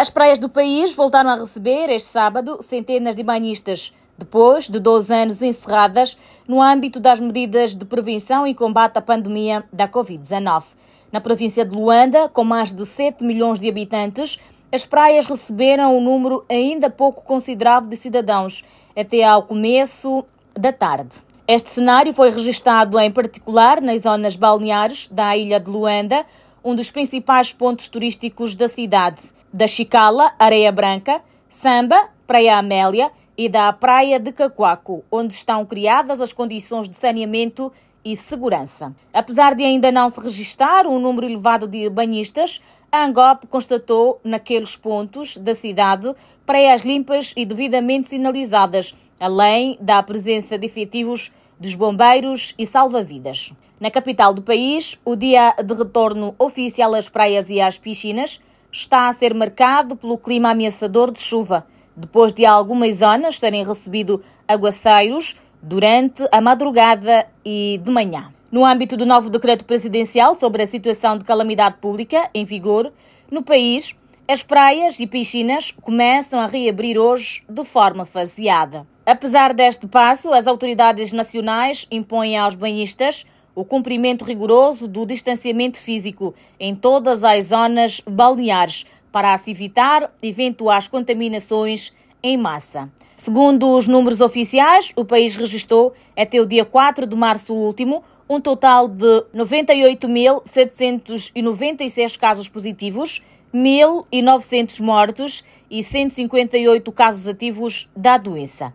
As praias do país voltaram a receber este sábado centenas de banhistas, depois de 12 anos encerradas no âmbito das medidas de prevenção e combate à pandemia da Covid-19. Na província de Luanda, com mais de 7 milhões de habitantes, as praias receberam um número ainda pouco considerável de cidadãos, até ao começo da tarde. Este cenário foi registado em particular nas zonas balneares da ilha de Luanda, um dos principais pontos turísticos da cidade, da Chicala, Areia Branca, Samba, Praia Amélia e da Praia de Cacoaco, onde estão criadas as condições de saneamento e segurança. Apesar de ainda não se registrar um número elevado de banhistas, a Angop constatou naqueles pontos da cidade praias limpas e devidamente sinalizadas, além da presença de efetivos dos bombeiros e salva-vidas. Na capital do país, o dia de retorno oficial às praias e às piscinas está a ser marcado pelo clima ameaçador de chuva, depois de algumas zonas terem recebido aguaceiros durante a madrugada e de manhã. No âmbito do novo decreto presidencial sobre a situação de calamidade pública em vigor no país, as praias e piscinas começam a reabrir hoje de forma faseada. Apesar deste passo, as autoridades nacionais impõem aos banhistas o cumprimento rigoroso do distanciamento físico em todas as zonas balneares para se evitar eventuais contaminações em massa. Segundo os números oficiais, o país registrou até o dia 4 de março último um total de 98.796 casos positivos, 1.900 mortos e 158 casos ativos da doença.